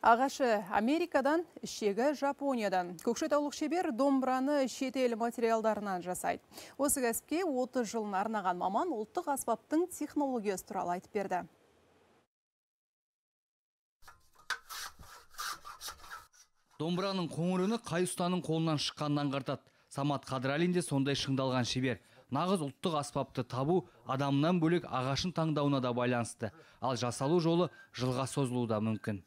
Ағашы Америкадан, шегі Жапониядан. Көкшетаулық шебер домбыраны шетел материалдарынан жасайды. Осы кәсіпке 30 жылын арнаған маман ұлттық аспаптың технологиясы туралы айтып берді. Домбыраның қоңырыны қай ұстаның қолынан шыққанын аңғартады. Самат Қадыралин де сондай шыңдалған шебер. Нағыз ұлттық аспапты табу адамнан бөлек ағашын таңдауына да байланысты. Ал жасалу жолы жылға созылуы да мүмкін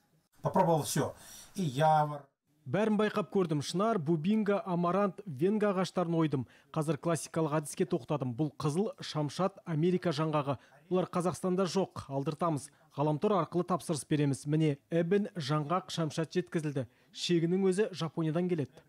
попробовал все. И явор. Бәрін байқап көрдім. Шынар, бубинга, амарант, венга ағаштарын ойдым. Қазір классикалық әдіске тоқтадым. Бұл қызыл, шамшат, Америка жаңғағы. Бұлар Қазақстанда жоқ. Алдыртамыз. Ғаламтор арқылы тапсырыс береміз. Міне, әбін жаңғақ шамшат жеткізілді. Шегінің өзі Жапониядан келеді.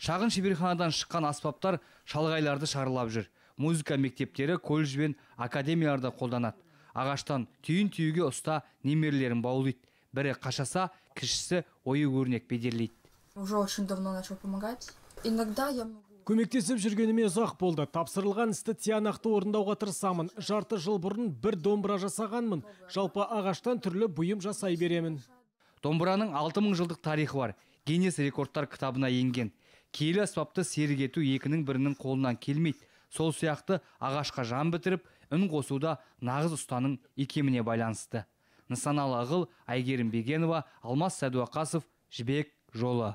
Шағын шеберханадан шыққан аспаптар шалғайларды шарылап жүр. Музыка мектептері, колледж бен академияларда қолданады. Ағаштан түйін түйіге ұста немерлерін баулайды бірі қашаса кішісі ою өрнек бедерлейді уже очень давно начал помогать иногда я көмектесіп жүргеніме ұзақ болды тапсырылған істі тиянақты орындауға тырысамын жарты жыл бұрын бір домбыра жасағанмын жалпы ағаштан түрлі бұйым жасай беремін домбыраның алты мың жылдық тарихы бар гиннес рекордтар кітабына енген киелі аспапты серік ету екінің бірінің қолынан келмейді сол сияқты ағашқа жан бітіріп үн қосуда нағыз ұстаның икеміне байланысты нысаналы ығыл әйгерім бегенова алмас сәдуақасов жібек жолы